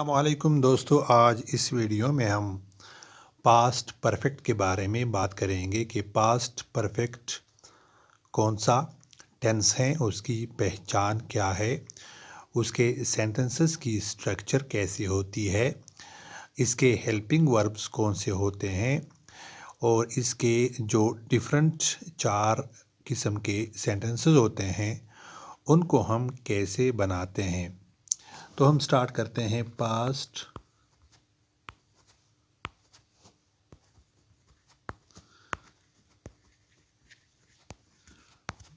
अल्लाम दोस्तों आज इस वीडियो में हम पास्ट परफेक्ट के बारे में बात करेंगे कि पास्ट परफेक्ट कौन सा टेंस है उसकी पहचान क्या है उसके सेंटेंसेस की स्ट्रक्चर कैसी होती है इसके हेल्पिंग वर्ब्स कौन से होते हैं और इसके जो डिफरेंट चार किस्म के सेंटेंसेस होते हैं उनको हम कैसे बनाते हैं तो हम स्टार्ट करते हैं past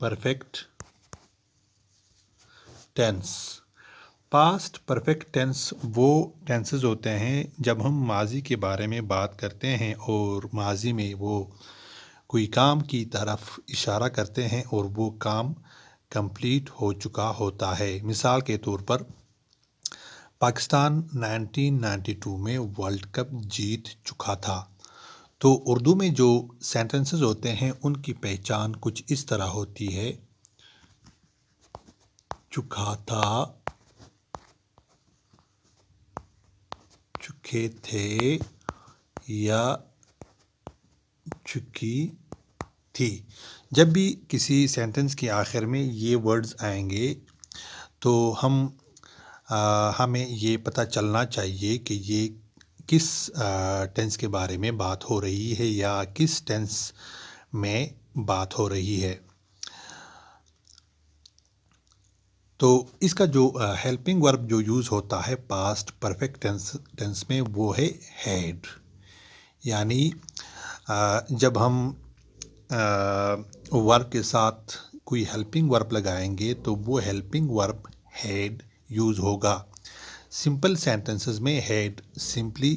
perfect tense past perfect tense वो टेंसेस होते हैं जब हम माजी के बारे में बात करते हैं और माजी में वो कोई काम की तरफ इशारा करते हैं और वो काम कंप्लीट हो चुका होता है मिसाल के तौर पर पाकिस्तान 1992 में वर्ल्ड कप जीत चुका था तो उर्दू में जो सेंटेंसेस होते हैं उनकी पहचान कुछ इस तरह होती है चुका था चुके थे या चुकी थी जब भी किसी सेंटेंस के आखिर में ये वर्ड्स आएंगे तो हम हमें ये पता चलना चाहिए कि ये किस टेंस के बारे में बात हो रही है या किस टेंस में बात हो रही है तो इसका जो हेल्पिंग वर्ब जो यूज़ होता है पास्ट परफेक्ट टेंस टेंस में वो है हैड यानी जब हम वर्ब के साथ कोई हेल्पिंग वर्ब लगाएंगे तो वो हेल्पिंग वर्ब हैड यूज़ होगा सिंपल सेंटेंसेस में हेड सिंपली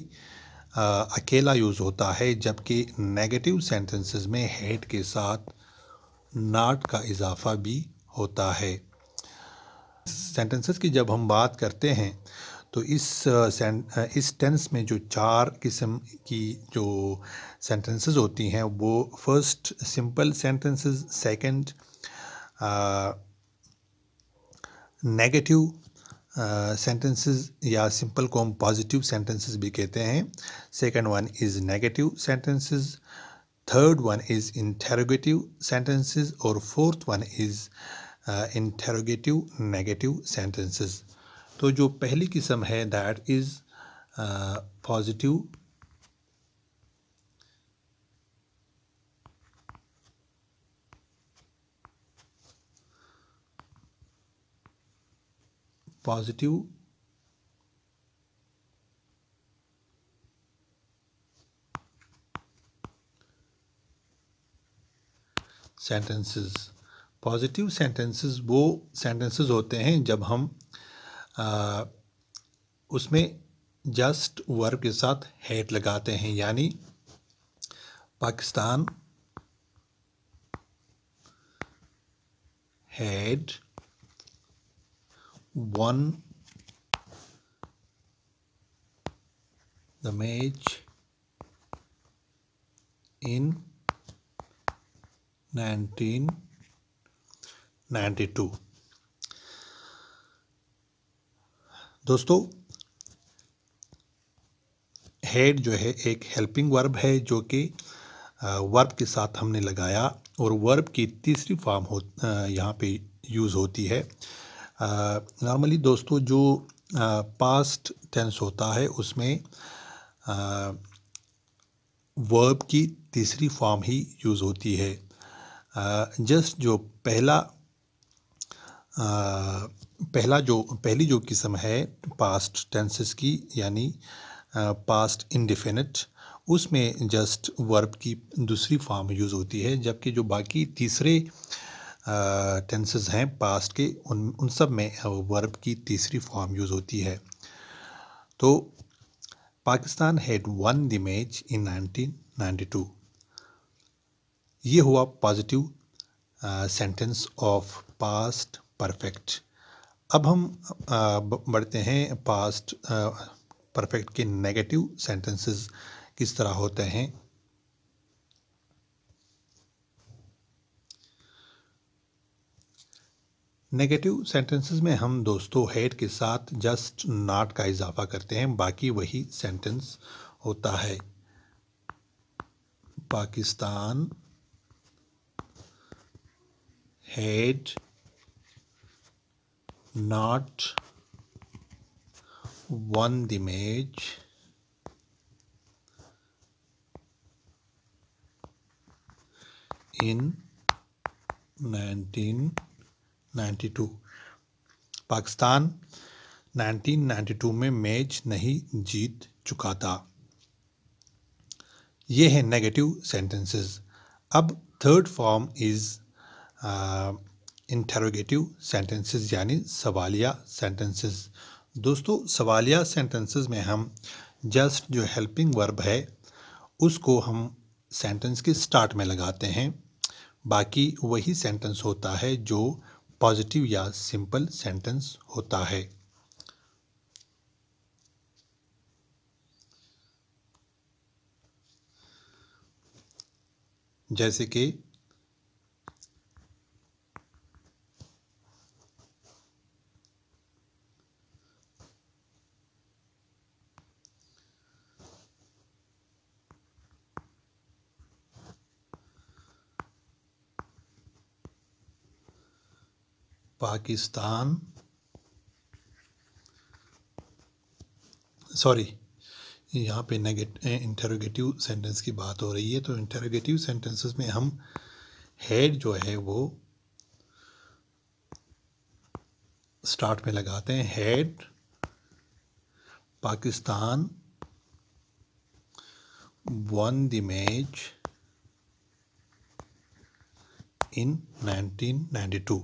अकेला यूज़ होता है जबकि नेगेटिव सेंटेंसेस में हेड के साथ नाट का इजाफा भी होता है सेंटेंसेस की जब हम बात करते हैं तो इस इस टेंस में जो चार किस्म की जो सेंटेंसेस होती हैं वो first simple sentences second negative sentences या सिंपल को हम पॉजिटिव सेंटेंसेस भी कहते हैं second one is negative sentences third one is interrogative sentences और fourth one is interrogative negative sentences तो जो पहली किस्म है that is positive positive sentences positive sentences वो सेंटेंसेस होते हैं जब हम आ, उसमें जस्ट वर्ब के साथ हेड लगाते हैं यानी Pakistan had one the mage in 1992 दोस्तों हेड जो है एक हेल्पिंग वर्ब है जो कि वर्ब के साथ हमने लगाया और वर्ब की तीसरी फॉर्म हो यहाँ पे यूज़ होती है नॉर्मली दोस्तों जो पास्ट टेंस होता है उसमें वर्ब की तीसरी फॉर्म ही यूज़ होती है जस्ट जो पहला आ, पहला जो पहली जो किस्म है पास्ट टेंसेस की यानी पास्ट इनडिफिनिट उसमें जस्ट वर्ब की दूसरी फॉर्म यूज़ होती है जबकि जो बाकी तीसरे टेंसेस हैं पास्ट के उन उन सब में वर्ब की तीसरी फॉर्म यूज़ होती है तो Pakistan had won the match in 1992 ये हुआ positive sentence of past perfect अब हम बढ़ते हैं पास्ट परफेक्ट के नेगेटिव सेंटेंसेस किस तरह होते हैं नेगेटिव सेंटेंसेस में हम दोस्तों हेड के साथ जस्ट नाट का इजाफा करते हैं बाकी वही सेंटेंस होता है Pakistan had not won the match in nineteen 1992 Pakistan 1992 में मैच नहीं जीत चुका था ये है नेगेटिव सेंटेंसेस अब third form is interrogative sentences यानी सवालिया सेंटेंसेस दोस्तों सवालिया सेंटेंसेस में हम जस्ट जो हेल्पिंग वर्ब है उसको हम सेंटेंस के स्टार्ट में लगाते हैं बाकी वही सेंटेंस होता है जो पॉजिटिव या सिंपल सेंटेंस होता है जैसे कि पाकिस्तान सॉरी यहाँ पे नेगेट इंटरोगेटिव सेंटेंस की बात हो रही है तो इंटरोगेटिव सेंटेंसेस में हम हेड जो है वो स्टार्ट में लगाते हैं had Pakistan won the match in 1992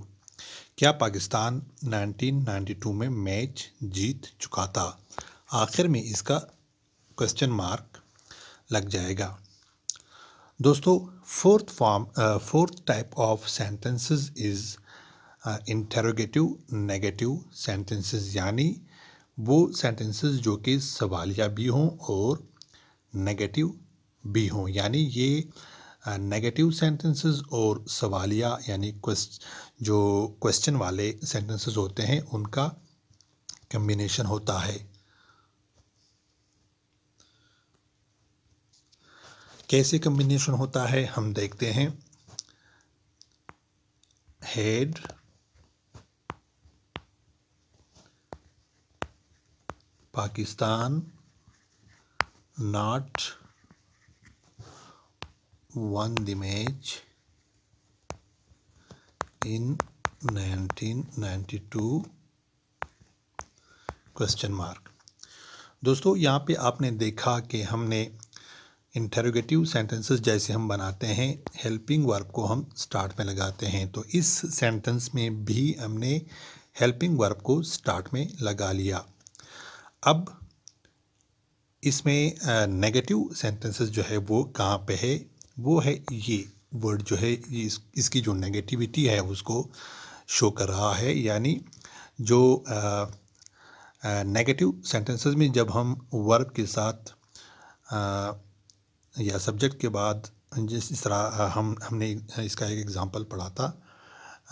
क्या पाकिस्तान 1992 में मैच जीत चुका था आखिर में इसका क्वेश्चन मार्क लग जाएगा दोस्तों fourth form fourth type of sentences is interrogative negative sentences यानी वो सेंटेंसेस जो कि सवालिया भी हों और नेगेटिव भी हों यानी ये नेगेटिव सेंटेंसेस और सवालिया यानी जो क्वेश्चन वाले सेंटेंसेस होते हैं उनका कम्बिनेशन होता है कैसे कम्बिनेशन होता है हम देखते हैं had Pakistan not won the match in 1992 question mark दोस्तों यहाँ पे आपने देखा कि हमने इंटरोगेटिव सेंटेंसेस जैसे हम बनाते हैं हेल्पिंग वर्ब को हम स्टार्ट में लगाते हैं तो इस सेंटेंस में भी हमने हेल्पिंग वर्ब को स्टार्ट में लगा लिया अब इसमें नेगेटिव सेंटेंसेस जो है वो कहाँ पे है वो है ये वर्ड जो है ये इस, इसकी जो नेगेटिविटी है उसको शो कर रहा है यानी जो नेगेटिव सेंटेंसेस में जब हम वर्ब के साथ आ, या सब्जेक्ट के बाद जिस इस तरह हम हमने इसका एक एग्ज़ाम्पल पढ़ा था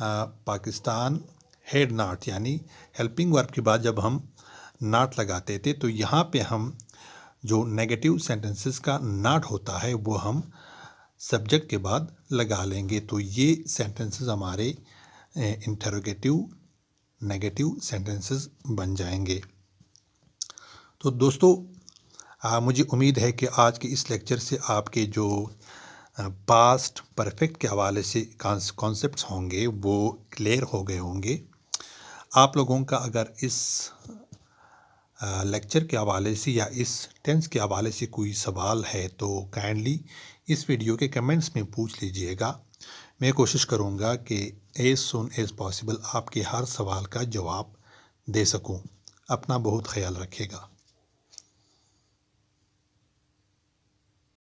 आ, पाकिस्तान हेड नाट यानी हेल्पिंग वर्ब के बाद जब हम नाट लगाते थे तो यहाँ पे हम जो नेगेटिव सेंटेंसेस का नाट होता है वो हम सब्जेक्ट के बाद लगा लेंगे तो ये सेंटेंसेस हमारे इंटरोगेटिव नेगेटिव सेंटेंसेस बन जाएंगे तो दोस्तों आ, मुझे उम्मीद है कि आज के इस लेक्चर से आपके जो पास्ट परफेक्ट के हवाले से कॉन्सेप्ट्स होंगे वो क्लियर हो गए होंगे आप लोगों का अगर इस लेक्चर के हवाले से या इस टेंस के हवाले से कोई सवाल है तो काइंडली इस वीडियो के कमेंट्स में पूछ लीजिएगा मैं कोशिश करूँगा कि एज सुन एज पॉसिबल आपके हर सवाल का जवाब दे सकूँ अपना बहुत ख्याल रखेगा